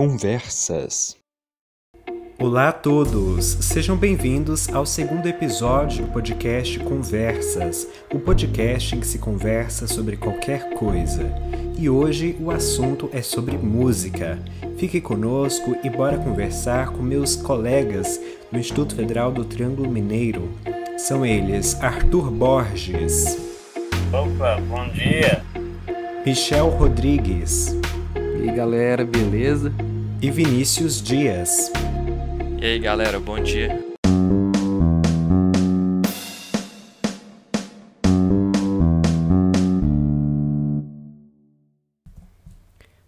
Conversas. Olá a todos! Sejam bem-vindos ao segundo episódio do podcast Conversas, o podcast em que se conversa sobre qualquer coisa. E hoje o assunto é sobre música. Fique conosco e bora conversar com meus colegas do Instituto Federal do Triângulo Mineiro. São eles Arthur Borges. Opa, bom dia! Michel Rodrigues. E aí galera, beleza? e Vinícius Dias. E aí, galera, bom dia.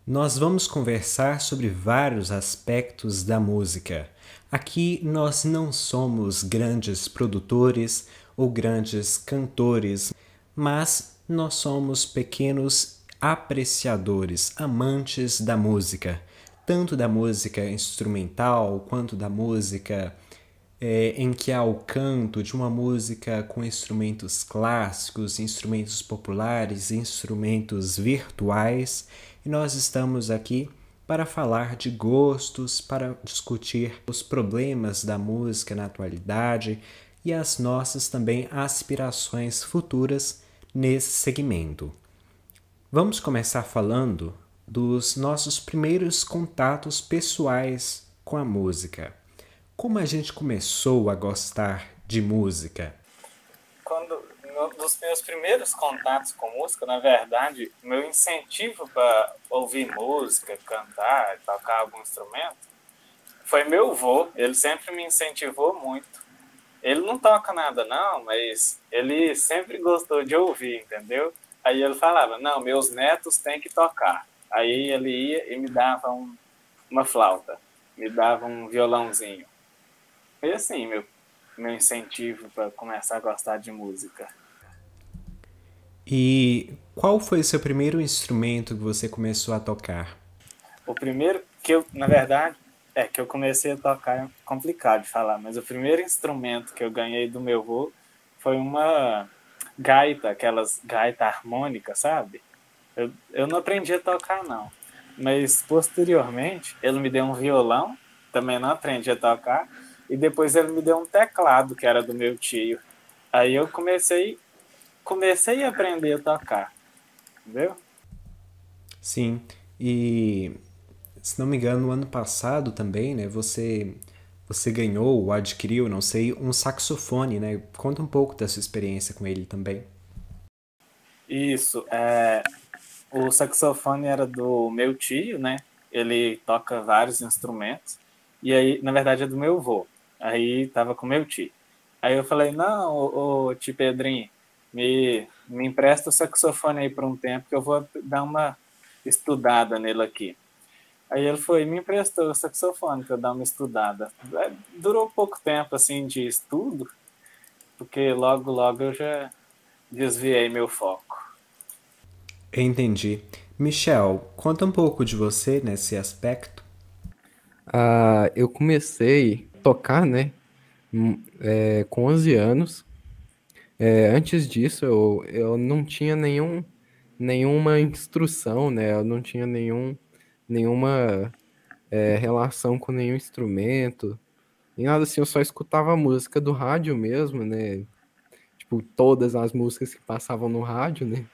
Nós vamos conversar sobre vários aspectos da música. Aqui nós não somos grandes produtores ou grandes cantores, mas nós somos pequenos apreciadores, amantes da música tanto da música instrumental quanto da música é, em que há o canto de uma música com instrumentos clássicos, instrumentos populares, instrumentos virtuais, e nós estamos aqui para falar de gostos, para discutir os problemas da música na atualidade e as nossas também aspirações futuras nesse segmento. Vamos começar falando dos nossos primeiros contatos pessoais com a música. Como a gente começou a gostar de música? Quando dos meus primeiros contatos com música, na verdade, meu incentivo para ouvir música, cantar, tocar algum instrumento, foi meu avô. Ele sempre me incentivou muito. Ele não toca nada, não, mas ele sempre gostou de ouvir, entendeu? Aí ele falava: Não, meus netos têm que tocar. Aí ele ia e me dava um, uma flauta, me dava um violãozinho. Foi assim meu, meu incentivo para começar a gostar de música. E qual foi o seu primeiro instrumento que você começou a tocar? O primeiro que eu, na verdade, é que eu comecei a tocar, é complicado de falar, mas o primeiro instrumento que eu ganhei do meu avô foi uma gaita, aquelas gaita harmônica, sabe? Eu, eu não aprendi a tocar, não. Mas posteriormente, ele me deu um violão, também não aprendi a tocar. E depois ele me deu um teclado, que era do meu tio. Aí eu comecei, comecei a aprender a tocar. Entendeu? Sim. E se não me engano, no ano passado também, né, você você ganhou ou adquiriu, não sei, um saxofone, né? Conta um pouco da sua experiência com ele também. Isso, é, o saxofone era do meu tio, né? Ele toca vários instrumentos. E aí, na verdade, é do meu avô. Aí tava com meu tio. Aí eu falei, não, ô, ô tio Pedrinho, me, me empresta o saxofone aí por um tempo que eu vou dar uma estudada nele aqui. Aí ele foi me emprestou o saxofone para dar uma estudada. É, durou pouco tempo assim de estudo, porque logo logo eu já desviei meu foco. Entendi. Michel, conta um pouco de você nesse aspecto. Ah, eu comecei a tocar, né, hum, é, com 11 anos. É, antes disso, eu, eu não tinha nenhum, nenhuma instrução, né, eu não tinha nenhum, nenhuma é, relação com nenhum instrumento, nem nada assim, eu só escutava música do rádio mesmo, né, tipo, todas as músicas que passavam no rádio, né.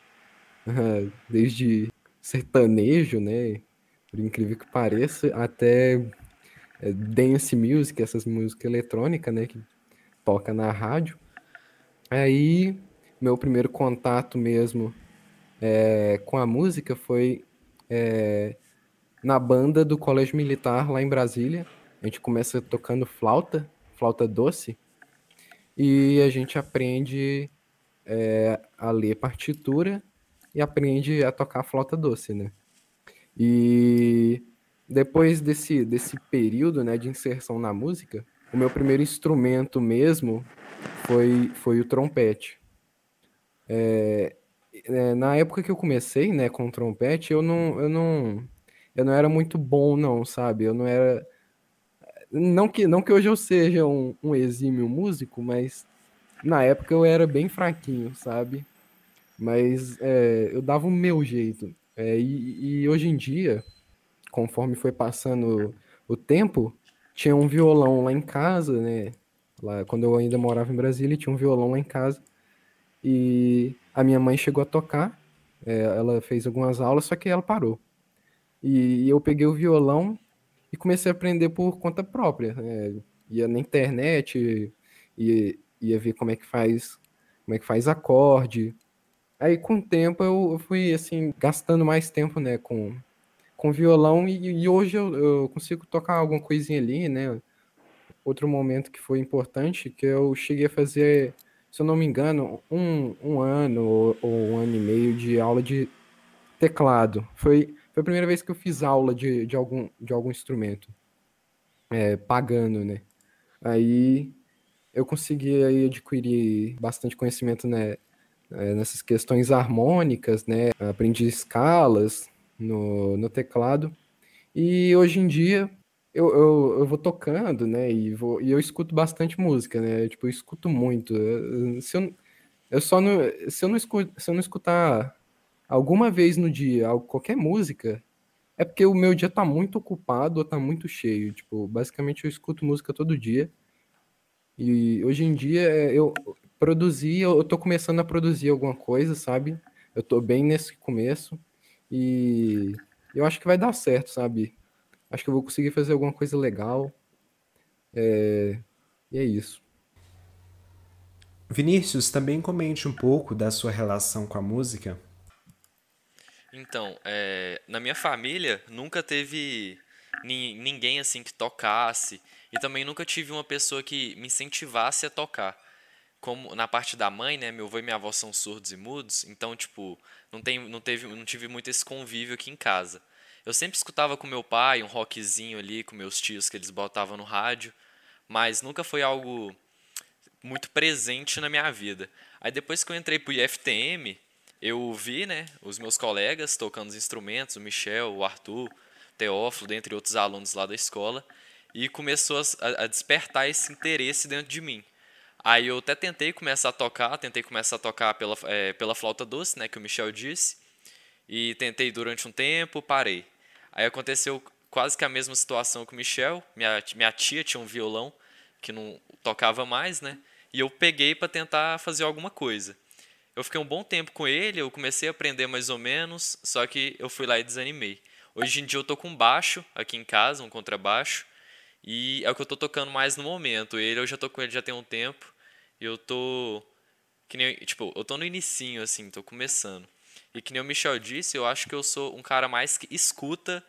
desde sertanejo, né? Por incrível que pareça, até é, dance music, essas músicas eletrônicas, né? Que toca na rádio. Aí, meu primeiro contato mesmo é, com a música foi é, na banda do Colégio Militar lá em Brasília. A gente começa tocando flauta, flauta doce, e a gente aprende é, a ler partitura e aprende a tocar flauta doce, né? E depois desse, desse período né, de inserção na música, o meu primeiro instrumento mesmo foi, foi o trompete. É, é, na época que eu comecei né, com o trompete, eu não, eu, não, eu não era muito bom, não, sabe? Eu não era. Não que, não que hoje eu seja um, um exímio músico, mas na época eu era bem fraquinho, sabe? Mas é, eu dava o meu jeito. É, e, e, hoje em dia, conforme foi passando o tempo, tinha um violão lá em casa, né? Lá, quando eu ainda morava em Brasília, tinha um violão lá em casa. E a minha mãe chegou a tocar, é, ela fez algumas aulas, só que ela parou. E, e eu peguei o violão e comecei a aprender por conta própria. Né? Ia na internet, ia, ia ver como é que faz, como é que faz acorde, Aí com o tempo eu, fui assim gastando mais tempo, né, com com violão e, e hoje eu, eu, consigo tocar alguma coisinha ali, né? Outro momento que foi importante que eu cheguei a fazer, se eu não me engano, um, um ano ou, ou um ano e meio de aula de teclado. Foi, foi a primeira vez que eu fiz aula de, de, algum, de algum instrumento, é, pagando, né? Aí eu consegui aí, adquirir bastante conhecimento né, é, nessas questões harmônicas, né? Aprendi escalas no, no teclado. E hoje em dia eu, eu, eu vou tocando, né? E, vou, e eu escuto bastante música, né? Tipo, eu escuto muito. Se eu, eu só não, se, eu não escuto, se eu não escutar alguma vez no dia qualquer música, é porque o meu dia tá muito ocupado ou tá muito cheio. Tipo, basicamente eu escuto música todo dia. E hoje em dia eu Produzir, eu tô começando a produzir alguma coisa, sabe? Eu tô bem nesse começo e eu acho que vai dar certo, sabe? Acho que eu vou conseguir fazer alguma coisa legal. É... E é isso. Vinícius, também comente um pouco da sua relação com a música. Então, é, na minha família nunca teve ni ninguém assim que tocasse e também nunca tive uma pessoa que me incentivasse a tocar como na parte da mãe, né, meu avô e minha avó são surdos e mudos, então tipo, não tem não teve não tive muito esse convívio aqui em casa. Eu sempre escutava com meu pai um rockzinho ali com meus tios que eles botavam no rádio, mas nunca foi algo muito presente na minha vida. Aí depois que eu entrei pro IFTM, eu vi, né, os meus colegas tocando os instrumentos, o Michel, o Arthur, Teófilo, dentre outros alunos lá da escola, e começou a, a despertar esse interesse dentro de mim. Aí eu até tentei começar a tocar, tentei começar a tocar pela, é, pela flauta doce, né, que o Michel disse, e tentei durante um tempo, parei. Aí aconteceu quase que a mesma situação com o Michel, minha, minha tia tinha um violão que não tocava mais, né, e eu peguei para tentar fazer alguma coisa. Eu fiquei um bom tempo com ele, eu comecei a aprender mais ou menos, só que eu fui lá e desanimei. Hoje em dia eu tô com baixo aqui em casa, um contrabaixo, e é o que eu tô tocando mais no momento. Ele, eu já tô com ele já tem um tempo. E eu tô. Que nem, tipo, eu tô no inicinho, assim, tô começando. E que nem o Michel disse, eu acho que eu sou um cara mais que escuta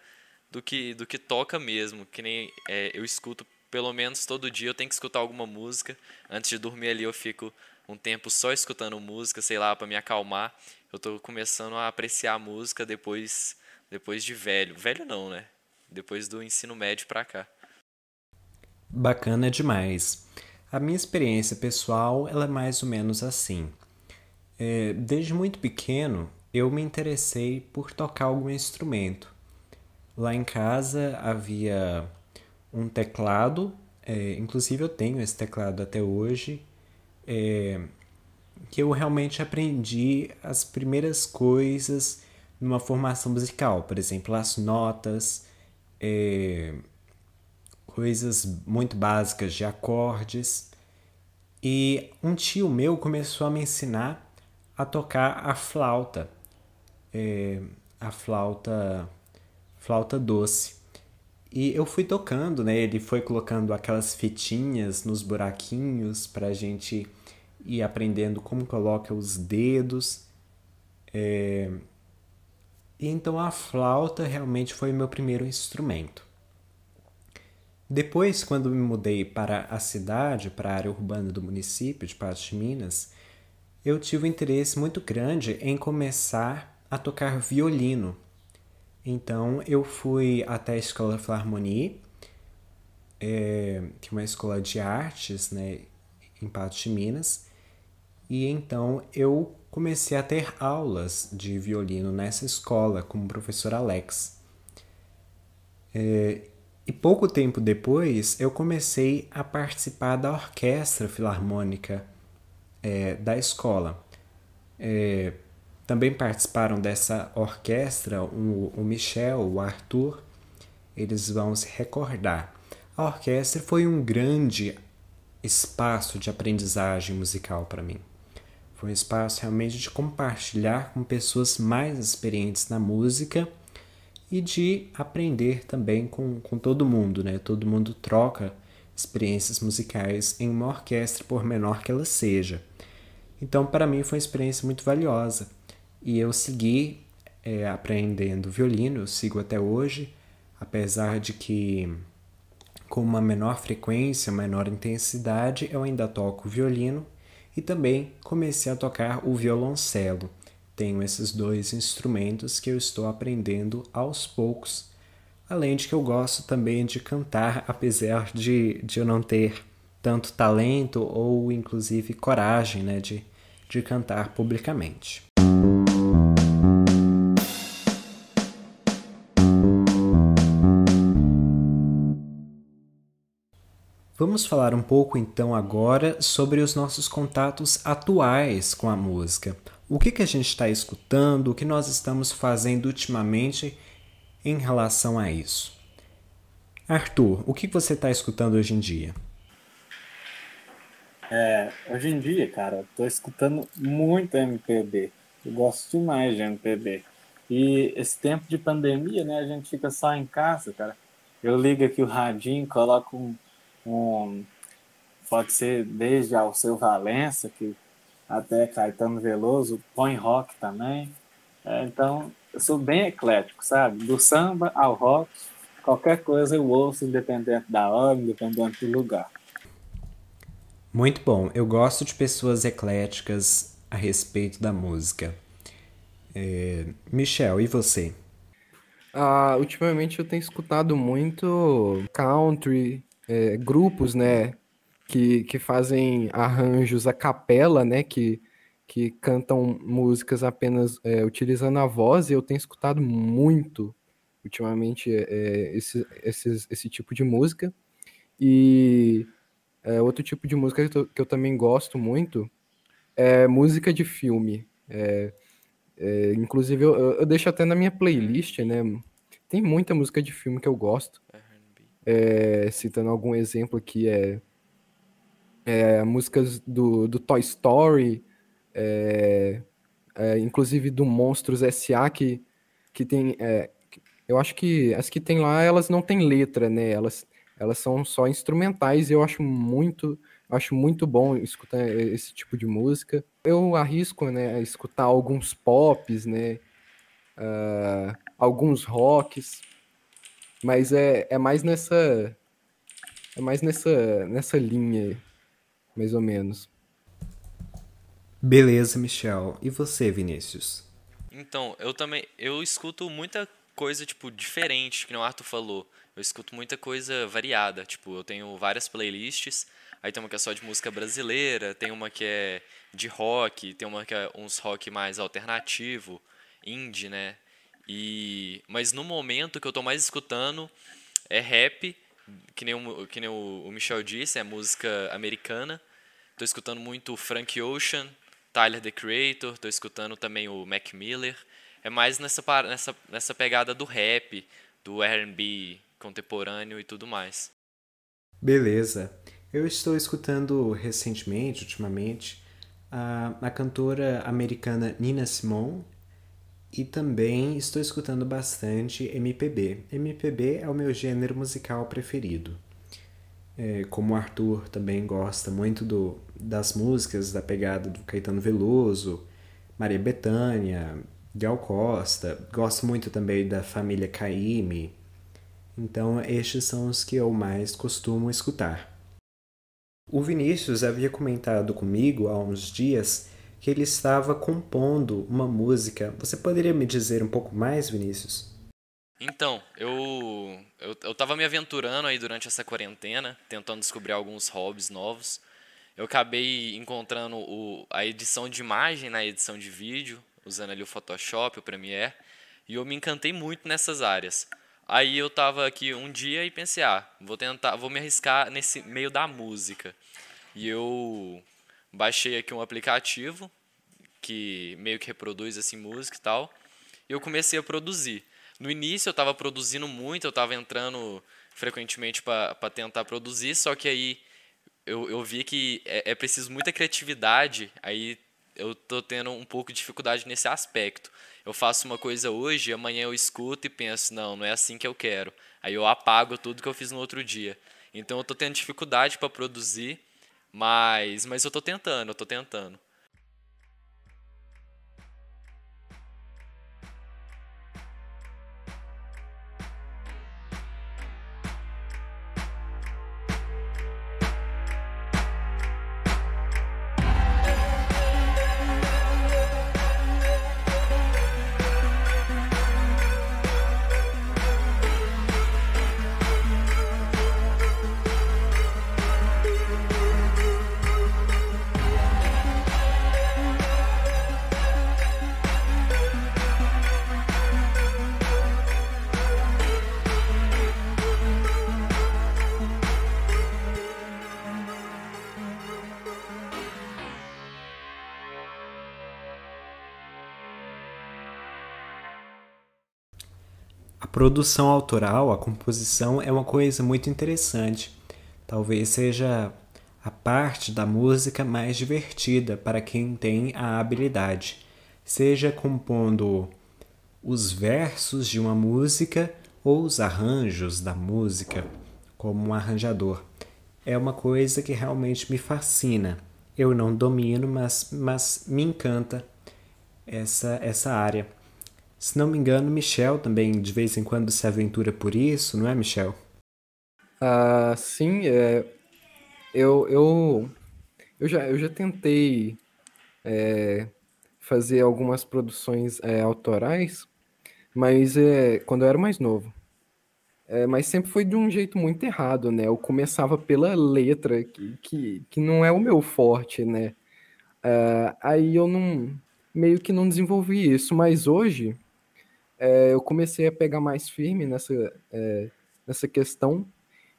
do que, do que toca mesmo. Que nem é, eu escuto pelo menos todo dia, eu tenho que escutar alguma música. Antes de dormir ali, eu fico um tempo só escutando música, sei lá, para me acalmar. Eu tô começando a apreciar a música depois, depois de velho. Velho não, né? Depois do ensino médio pra cá. Bacana demais. A minha experiência pessoal ela é mais ou menos assim. É, desde muito pequeno, eu me interessei por tocar algum instrumento. Lá em casa havia um teclado, é, inclusive eu tenho esse teclado até hoje, é, que eu realmente aprendi as primeiras coisas numa formação musical, por exemplo, as notas, é, coisas muito básicas de acordes. E um tio meu começou a me ensinar a tocar a flauta, é, a flauta, flauta doce. E eu fui tocando, né? Ele foi colocando aquelas fitinhas nos buraquinhos para a gente ir aprendendo como coloca os dedos. É... E então a flauta realmente foi o meu primeiro instrumento. Depois, quando me mudei para a cidade, para a área urbana do município de Patos de Minas, eu tive um interesse muito grande em começar a tocar violino. Então, eu fui até a Escola Flarmonie, é, que é uma escola de artes, né, em Patos de Minas, e então eu comecei a ter aulas de violino nessa escola com o professor Alex. É, e pouco tempo depois eu comecei a participar da orquestra filarmônica é, da escola. É, também participaram dessa orquestra o, o Michel, o Arthur, eles vão se recordar. A orquestra foi um grande espaço de aprendizagem musical para mim. Foi um espaço realmente de compartilhar com pessoas mais experientes na música e de aprender também com, com todo mundo, né? Todo mundo troca experiências musicais em uma orquestra, por menor que ela seja. Então, para mim, foi uma experiência muito valiosa. E eu segui é, aprendendo violino, eu sigo até hoje, apesar de que com uma menor frequência, menor intensidade, eu ainda toco violino e também comecei a tocar o violoncelo. Tenho esses dois instrumentos que eu estou aprendendo aos poucos, além de que eu gosto também de cantar, apesar de, de eu não ter tanto talento ou inclusive coragem né, de, de cantar publicamente. Vamos falar um pouco então agora sobre os nossos contatos atuais com a música, o que, que a gente está escutando, o que nós estamos fazendo ultimamente em relação a isso. Arthur, o que você está escutando hoje em dia? É, hoje em dia, cara, estou tô escutando muito MPB. Eu gosto demais de MPB. E esse tempo de pandemia, né, a gente fica só em casa, cara. Eu ligo aqui o radinho, coloco um, um pode ser desde Alceu seu Valença, que até Caetano Veloso, põe rock também. É, então, eu sou bem eclético, sabe? Do samba ao rock, qualquer coisa eu ouço, independente da hora, independente do lugar. Muito bom. Eu gosto de pessoas ecléticas a respeito da música. É... Michel, e você? Ah, ultimamente eu tenho escutado muito country, é, grupos, né? que, que fazem arranjos a capela, né? Que, que cantam músicas apenas é, utilizando a voz, e eu tenho escutado muito ultimamente é, é esse, esse, esse tipo de música. E é, outro tipo de música que eu, que eu, também gosto muito é música de filme. É, é, inclusive, eu, eu, deixo até na minha playlist, né? Tem muita música de filme que eu gosto. É, citando algum exemplo aqui, é é, músicas do, do Toy Story, é, é, inclusive do Monstros S.A., que, que tem. É, eu acho que as que tem lá, elas não têm letra, né? Elas, elas são só instrumentais e eu acho muito acho muito bom escutar esse tipo de música. Eu arrisco, né, a escutar alguns pops, né, uh, alguns rocks, mas é, é mais nessa é mais nessa nessa linha. Aí mais ou menos. Beleza, Michel. E você, Vinícius? Então, eu também. Eu escuto muita coisa, tipo, diferente, que o Arthur falou. Eu escuto muita coisa variada. Tipo, eu tenho várias playlists. Aí tem uma que é só de música brasileira, tem uma que é de rock, tem uma que é uns rock mais alternativo, indie, né? E, mas no momento que eu tô mais escutando é rap, que nem o, que nem o, Michel disse, é música americana. Estou escutando muito Frank Ocean, Tyler the Creator, estou escutando também o Mac Miller. É mais nessa, nessa, nessa pegada do rap, do RB contemporâneo e tudo mais. Beleza. Eu estou escutando recentemente, ultimamente, a, a cantora americana Nina Simone e também estou escutando bastante MPB. MPB é o meu gênero musical preferido é, como o Arthur também gosta muito do, das músicas da pegada do Caetano Veloso, Maria Bethânia, Gal Costa, gosto muito também da família Caymmi. Então, estes são os que eu mais costumo escutar. O Vinícius havia comentado comigo há uns dias que ele estava compondo uma música. Você poderia me dizer um pouco mais, Vinícius? Então, eu, eu, eu tava me aventurando aí durante essa quarentena, tentando descobrir alguns hobbies novos. Eu acabei encontrando o, a edição de imagem na né, edição de vídeo, usando ali o Photoshop, o Premiere, e eu me encantei muito nessas áreas. Aí eu tava aqui um dia e pensei, ah, vou tentar, vou me arriscar nesse meio da música. E eu baixei aqui um aplicativo que meio que reproduz assim música e tal. E eu comecei a produzir. No início eu estava produzindo muito, eu estava entrando frequentemente para tentar produzir, só que aí eu, eu vi que é, é preciso muita criatividade, aí eu estou tendo um pouco de dificuldade nesse aspecto. Eu faço uma coisa hoje, amanhã eu escuto e penso, não, não é assim que eu quero. Aí eu apago tudo que eu fiz no outro dia. Então eu estou tendo dificuldade para produzir, mas mas eu estou tentando, eu estou tentando. produção autoral, a composição é uma coisa muito interessante. Talvez seja a parte da música mais divertida para quem tem a habilidade, seja compondo os versos de uma música ou os arranjos da música como um arranjador. É uma coisa que realmente me fascina. Eu não domino, mas, mas me encanta essa, essa área. Se não me engano, Michel também de vez em quando se aventura por isso, não é, Michel? Ah, sim, é. Eu, eu, eu, já, eu já tentei é, fazer algumas produções é, autorais, mas é, quando eu era mais novo. É, mas sempre foi de um jeito muito errado, né? Eu começava pela letra, que, que, que não é o meu forte, né? Ah, aí eu não meio que não desenvolvi isso, mas hoje é, eu comecei a pegar mais firme nessa, é, nessa questão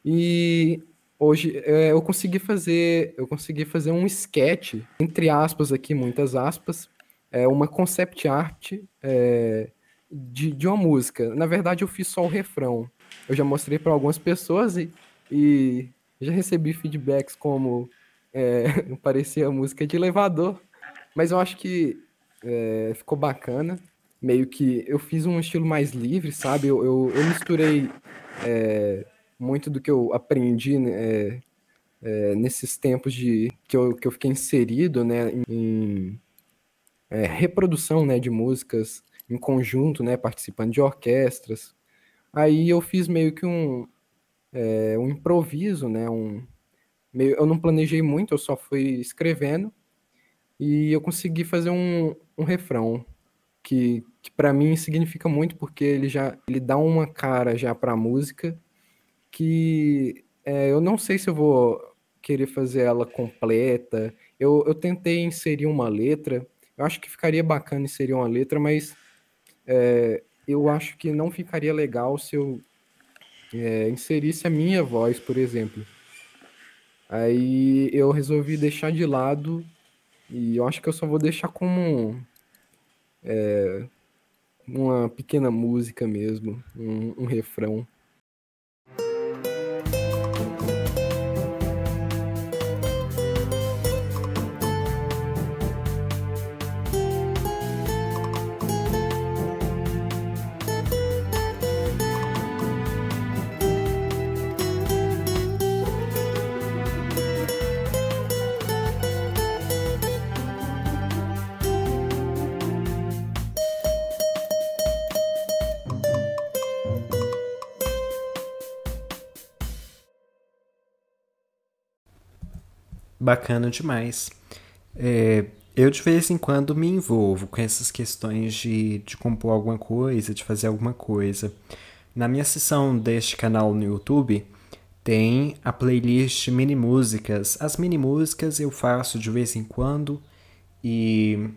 e hoje é, eu consegui fazer eu consegui fazer um sketch entre aspas aqui muitas aspas é uma concept art é, de, de uma música na verdade eu fiz só o refrão eu já mostrei para algumas pessoas e, e, já recebi feedbacks como é, parecia música de elevador mas eu acho que é, ficou bacana meio que. Eu fiz um estilo mais livre, sabe? Eu, eu, eu misturei é, muito do que eu aprendi né, é, é, nesses tempos de que eu, que eu fiquei inserido né, em é, reprodução né, de músicas em conjunto, né, participando de orquestras. Aí eu fiz meio que um, é, um improviso, né, um, meio, eu não planejei muito, eu só fui escrevendo e eu consegui fazer um, um refrão que, que para mim significa muito porque ele já ele dá uma cara já para a música que é, eu não sei se eu vou querer fazer ela completa. Eu, eu tentei inserir uma letra. Eu acho que ficaria bacana inserir uma letra, mas é, eu acho que não ficaria legal se eu é, inserisse a minha voz, por exemplo. Aí eu resolvi deixar de lado e eu acho que eu só vou deixar como é, uma pequena música mesmo, um, um refrão. bacana demais. É, eu de vez em quando me envolvo com essas questões de, de compor alguma coisa, de fazer alguma coisa. Na minha sessão deste canal no YouTube, tem a playlist mini músicas. As mini músicas eu faço de vez em quando e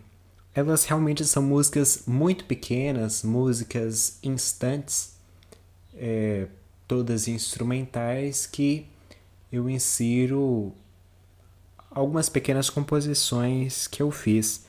elas realmente são músicas muito pequenas, músicas instantes, é, todas instrumentais que eu insiro algumas pequenas composições que eu fiz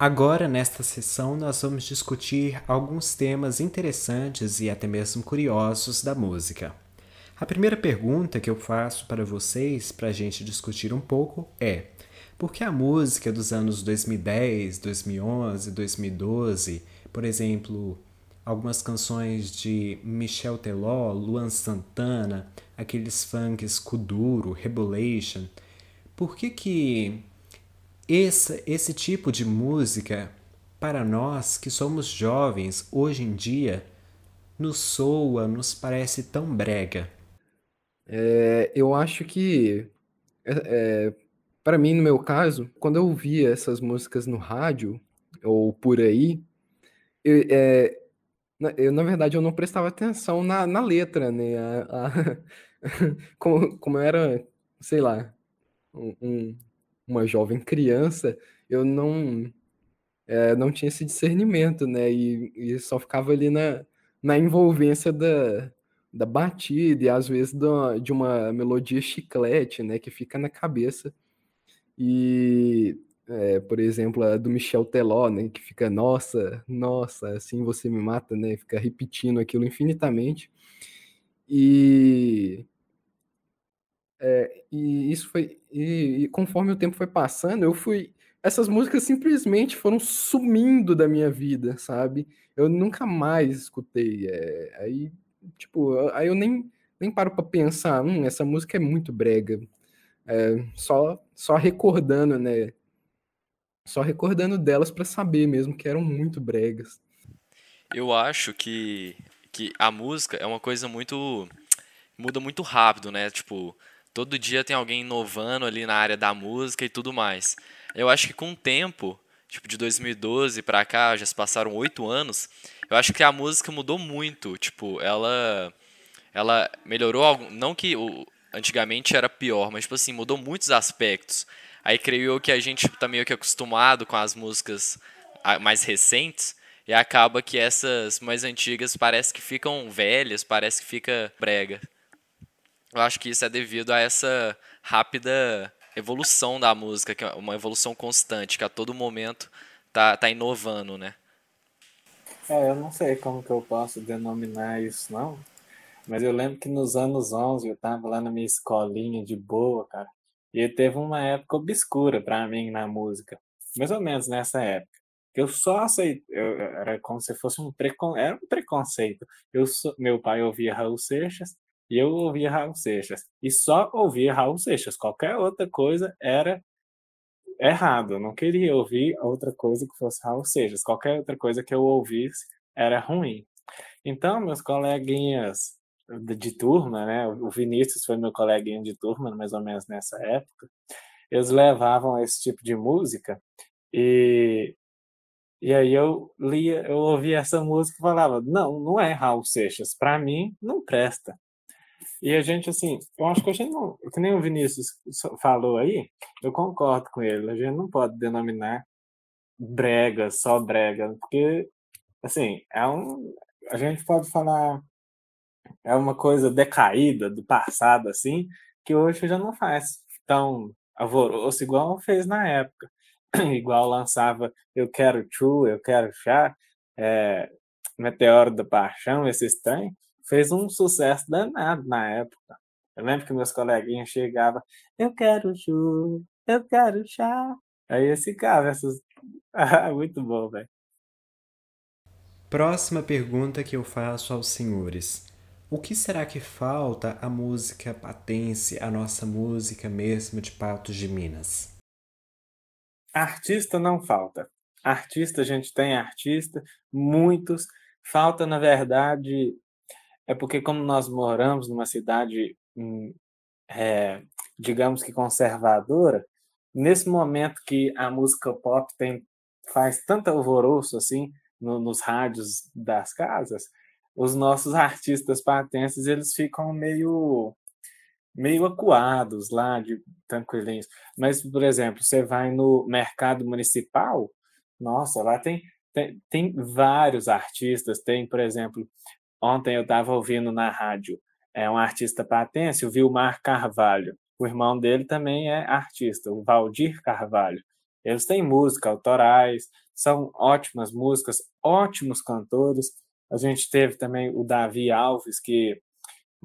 Agora, nesta sessão, nós vamos discutir alguns temas interessantes e até mesmo curiosos da música. A primeira pergunta que eu faço para vocês, para a gente discutir um pouco, é: por que a música dos anos 2010, 2011, 2012, por exemplo, algumas canções de Michel Teló, Luan Santana, aqueles funks Kuduro, Rebolation, por que que esse, esse tipo de música, para nós que somos jovens hoje em dia, nos soa, nos parece tão brega. É, eu acho que, é, é para mim, no meu caso, quando eu via essas músicas no rádio ou por aí, eu, é, eu na verdade, eu não prestava atenção na, na letra, né? A, a, como, como eu era, sei lá, um uma jovem criança, eu não é, não tinha esse discernimento, né? E, e só ficava ali na, na envolvência da, da batida e às vezes da, de uma melodia chiclete, né? Que fica na cabeça. E, é, por exemplo, a do Michel Teló, né? Que fica, nossa, nossa, assim você me mata, né? Fica repetindo aquilo infinitamente. E é, e isso foi. E, e, conforme o tempo foi passando, eu fui. Essas músicas simplesmente foram sumindo da minha vida, sabe? Eu nunca mais escutei. É, aí, tipo, aí eu nem, nem paro pra pensar, hum, essa música é muito brega. É, só, só recordando, né? Só recordando delas para saber mesmo que eram muito bregas. Eu acho que, que a música é uma coisa muito. muda muito rápido, né? Tipo, Todo dia tem alguém inovando ali na área da música e tudo mais. Eu acho que com o tempo, tipo de 2012 para cá, já se passaram oito anos, eu acho que a música mudou muito. Tipo, ela ela melhorou não que o, antigamente era pior, mas tipo assim, mudou muitos aspectos. Aí creio eu que a gente tipo, tá meio que acostumado com as músicas mais recentes e acaba que essas mais antigas parece que ficam velhas, parece que fica brega. Eu acho que isso é devido a essa rápida evolução da música, que é uma evolução constante, que a todo momento tá, tá inovando, né? É, eu não sei como que eu posso denominar isso, não. Mas eu lembro que nos anos 11 eu tava lá na minha escolinha de boa, cara. E teve uma época obscura para mim na música. Mais ou menos nessa época. Eu só aceitei. Eu, era como se fosse um preconceito. Era um preconceito. Eu, meu pai ouvia Raul Seixas e eu ouvia Raul Seixas. E só ouvia Raul Seixas. Qualquer outra coisa era errado. Eu não queria ouvir outra coisa que fosse Raul Seixas. Qualquer outra coisa que eu ouvisse era ruim. Então, meus coleguinhas de turma, né? O Vinícius foi meu coleguinha de turma, mais ou menos nessa época. Eles levavam esse tipo de música e e aí eu lia, eu ouvia essa música e falava: "Não, não é Raul Seixas, para mim não presta". E a gente, assim, eu acho que a gente não, que nem o Vinícius falou aí, eu concordo com ele, a gente não pode denominar brega, só brega, porque, assim, é um, a gente pode falar, é uma coisa decaída do passado, assim, que hoje já não faz tão alvoroço igual fez na época. igual lançava Eu Quero Chu, Eu Quero Chá, é, Meteoro da Paixão, esses estranho fez um sucesso danado na época. Eu lembro que meus coleguinhas chegavam, eu quero chu, eu quero chá. Aí esse cara, essas... Ah, muito bom, velho. Próxima pergunta que eu faço aos senhores. O que será que falta à música patense, à nossa música mesmo de Patos de Minas? Artista não falta. Artista, a gente tem artista, muitos. Falta, na verdade, é porque como nós moramos numa cidade, hum, é, digamos que conservadora, nesse momento que a música pop tem, faz tanto alvoroço assim no, nos rádios das casas, os nossos artistas patenses eles ficam meio meio acuados lá, de tranquilinhos. Mas, por exemplo, você vai no mercado municipal, nossa, lá tem, tem, tem vários artistas. Tem, por exemplo, Ontem eu estava ouvindo na rádio é um artista patense, o Vilmar Carvalho. O irmão dele também é artista, o Valdir Carvalho. Eles têm música, autorais, são ótimas músicas, ótimos cantores. A gente teve também o Davi Alves, que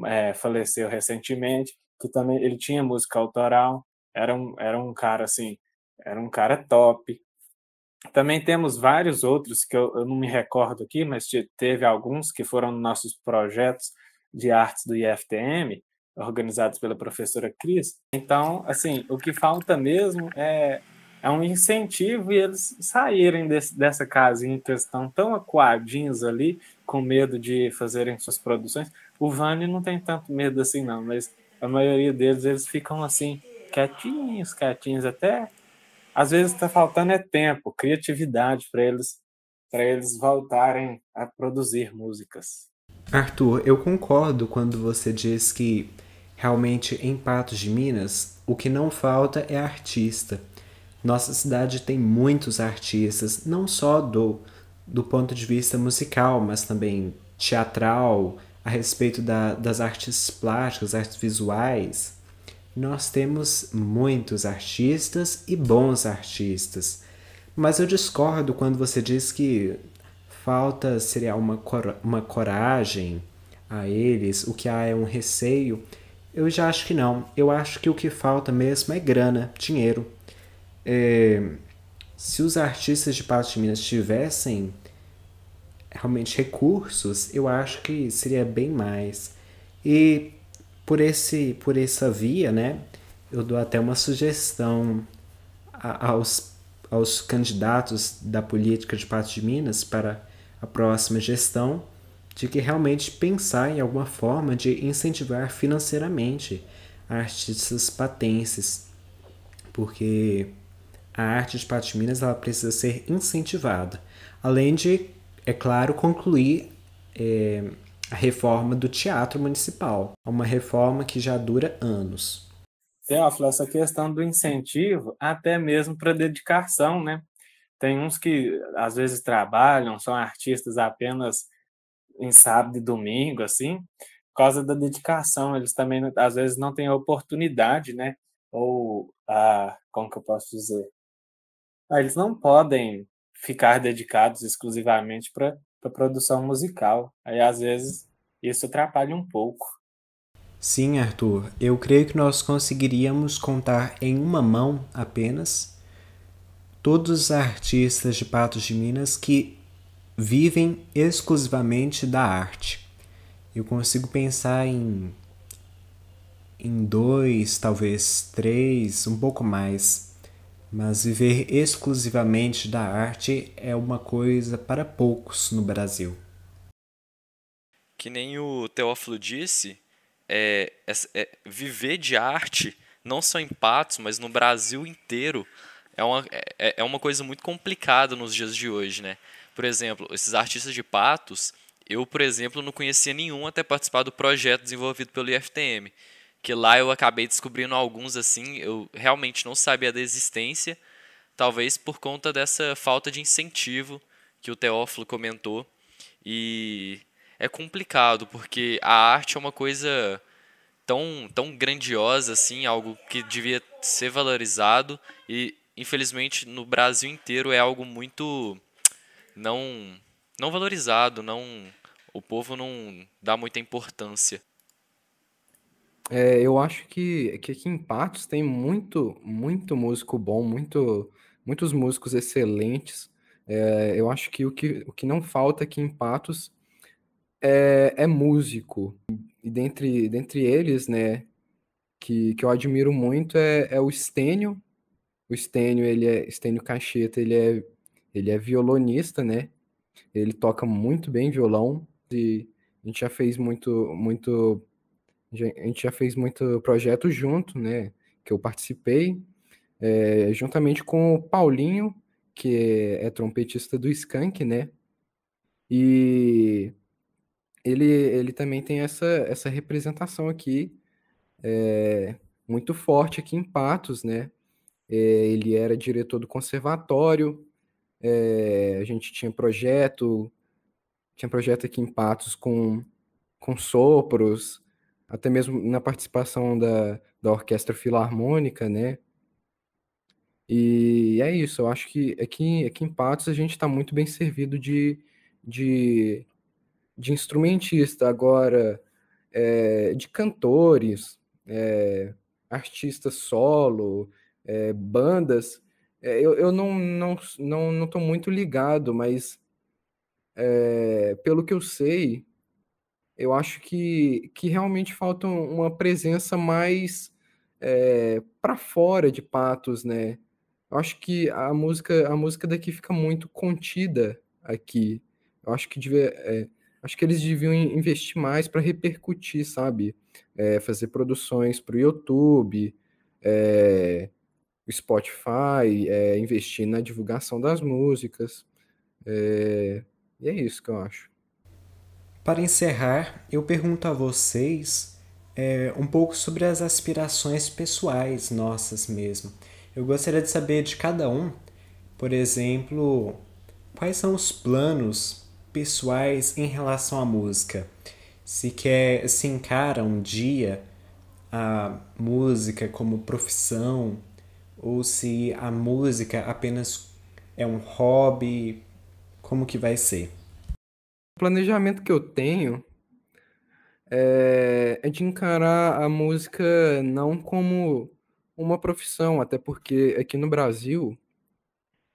é, faleceu recentemente, que também ele tinha música autoral, era um, era um cara assim, era um cara top, também temos vários outros que eu, eu não me recordo aqui, mas teve alguns que foram nossos projetos de artes do IFTM, organizados pela professora Cris. Então, assim, o que falta mesmo é, é um incentivo e eles saírem desse, dessa casinha que estão tão acuadinhos ali, com medo de fazerem suas produções. O Vani não tem tanto medo assim, não, mas a maioria deles, eles ficam assim, quietinhos, quietinhos, até às vezes está faltando é tempo, criatividade para eles para eles voltarem a produzir músicas. Arthur, eu concordo quando você diz que realmente em Patos de Minas o que não falta é artista. Nossa cidade tem muitos artistas, não só do do ponto de vista musical, mas também teatral, a respeito da, das artes plásticas, artes visuais nós temos muitos artistas e bons artistas. Mas eu discordo quando você diz que falta seria uma, cor uma coragem a eles, o que há é um receio. Eu já acho que não. Eu acho que o que falta mesmo é grana, dinheiro. É, se os artistas de parte de Minas tivessem realmente recursos, eu acho que seria bem mais. E por esse por essa via, né? Eu dou até uma sugestão aos aos candidatos da política de parte de Minas para a próxima gestão de que realmente pensar em alguma forma de incentivar financeiramente artistas patenses, porque a arte de parte de Minas ela precisa ser incentivada, além de, é claro, concluir é, a reforma do teatro municipal, é uma reforma que já dura anos. Teófilo, essa questão do incentivo, até mesmo para dedicação, né? Tem uns que às vezes trabalham, são artistas apenas em sábado e domingo, assim, por causa da dedicação. Eles também, às vezes, não têm oportunidade, né? Ou, a como que eu posso dizer? Ah, eles não podem ficar dedicados exclusivamente para para produção musical. Aí às vezes isso atrapalha um pouco. Sim, Arthur, eu creio que nós conseguiríamos contar em uma mão apenas todos os artistas de Patos de Minas que vivem exclusivamente da arte. Eu consigo pensar em em dois, talvez três, um pouco mais mas viver exclusivamente da arte é uma coisa para poucos no Brasil. Que nem o Teófilo disse, é, é, é, viver de arte, não só em Patos, mas no Brasil inteiro, é uma, é, é, é uma coisa muito complicada nos dias de hoje, né? Por exemplo, esses artistas de Patos, eu, por exemplo, não conhecia nenhum até participar do projeto desenvolvido pelo IFTM que lá eu acabei descobrindo alguns assim, eu realmente não sabia da existência, talvez por conta dessa falta de incentivo que o Teófilo comentou. E é complicado, porque a arte é uma coisa tão, tão grandiosa assim, algo que devia ser valorizado e infelizmente no Brasil inteiro é algo muito não não valorizado, não o povo não dá muita importância. É, eu acho que, que aqui em Patos tem muito, muito músico bom, muito, muitos músicos excelentes. É, eu acho que o, que o que não falta aqui em Patos é, é músico. E dentre, dentre eles, né, que, que eu admiro muito é, é o Stênio. O Stênio, ele é, Stênio Cacheta, ele é, ele é violonista, né? Ele toca muito bem violão e a gente já fez muito, muito a gente já fez muito projeto junto, né? Que eu participei, é, juntamente com o Paulinho, que é, é trompetista do Skank, né? E ele, ele também tem essa, essa representação aqui é, muito forte aqui em Patos, né? É, ele era diretor do conservatório, é, a gente tinha projeto, tinha projeto aqui em Patos com, com sopros, até mesmo na participação da, da Orquestra Filarmônica, né? E é isso, eu acho que aqui, é aqui é em Patos a gente está muito bem servido de, de, de instrumentista agora, é, de cantores, é, artistas solo, é, bandas. É, eu, eu não não não não estou muito ligado, mas pelo que eu sei, eu acho que, que realmente falta uma presença mais é, eh, para fora de Patos, né? Eu acho que a música a música daqui fica muito contida aqui. Eu acho que devia, é, acho que eles deviam investir mais para repercutir, sabe? É, fazer produções para o YouTube, é, Spotify, investir na divulgação das músicas. e é isso que eu acho. Para encerrar, eu pergunto a vocês é, um pouco sobre as aspirações pessoais nossas mesmo. Eu gostaria de saber de cada um, por exemplo, quais são os planos pessoais em relação à música. Se quer, se encara um dia a música como profissão ou se a música apenas é um hobby, como que vai ser? O planejamento que eu tenho é, é de encarar a música não como uma profissão, até porque aqui no Brasil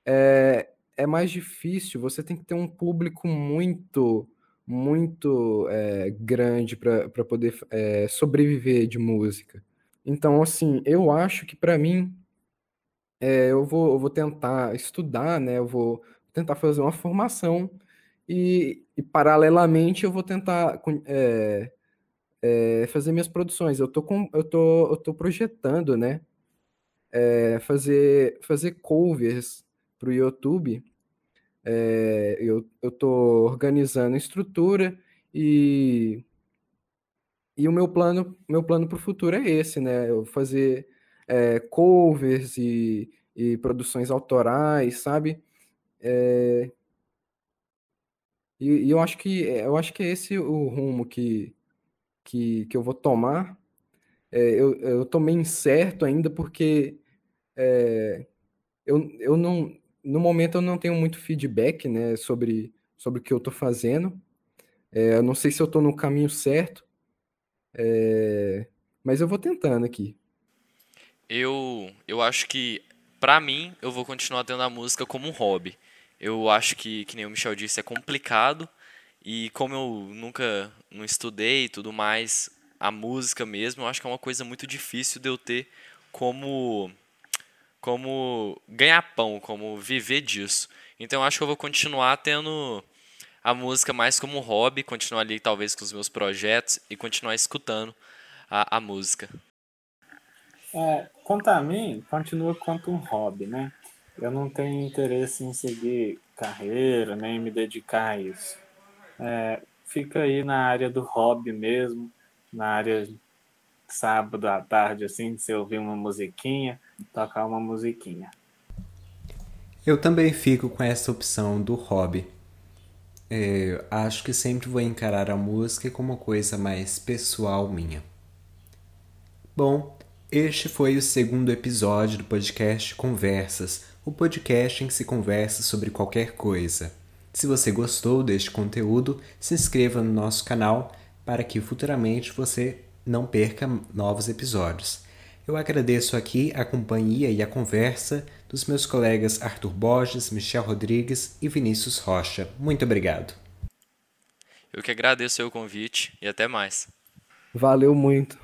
é, é mais difícil, você tem que ter um público muito, muito é, grande para poder é, sobreviver de música. Então, assim, eu acho que para mim, é, eu, vou, eu vou tentar estudar, né? Eu vou tentar fazer uma formação e, e paralelamente eu vou tentar é, é, fazer minhas produções. Eu tô, com, eu tô, eu tô projetando, né? É, fazer, fazer covers para o YouTube. eu, eu tô organizando estrutura e e o meu plano meu plano para o futuro é esse né eu fazer é, covers e, e produções autorais sabe é, e, e, eu acho que eh, eu acho que é esse o rumo que, que, que eu vou tomar. É, eu, eu tomei incerto ainda porque é, eu, eu não no momento eu não tenho muito feedback né, sobre, sobre o que eu estou fazendo. É, eu não sei se eu estou no caminho certo, é, mas eu vou tentando aqui. Eu, eu acho que, para mim, eu vou continuar tendo a música como um hobby. Eu acho que, que nem o Michel disse, é complicado. E como eu nunca não estudei e tudo mais, a música mesmo, eu acho que é uma coisa muito difícil de eu ter como como ganhar pão, como viver disso. Então eu acho que eu vou continuar tendo a música mais como hobby, continuar ali talvez com os meus projetos e continuar escutando a, a música. É, quanto a mim, continua quanto um hobby, né? Eu não tenho interesse em seguir carreira, nem me dedicar a isso. É, fica aí na área do hobby mesmo, na área sábado à tarde, assim, de você ouvir uma musiquinha, tocar uma musiquinha. Eu também fico com essa opção do hobby. É, acho que sempre vou encarar a música como uma coisa mais pessoal minha. Bom, este foi o segundo episódio do podcast Conversas o podcast em que se conversa sobre qualquer coisa. Se você gostou deste conteúdo, se inscreva no nosso canal para que futuramente você não perca novos episódios. Eu agradeço aqui a companhia e a conversa dos meus colegas Arthur Borges, Michel Rodrigues e Vinícius Rocha. Muito obrigado. Eu que agradeço o convite e até mais. Valeu muito.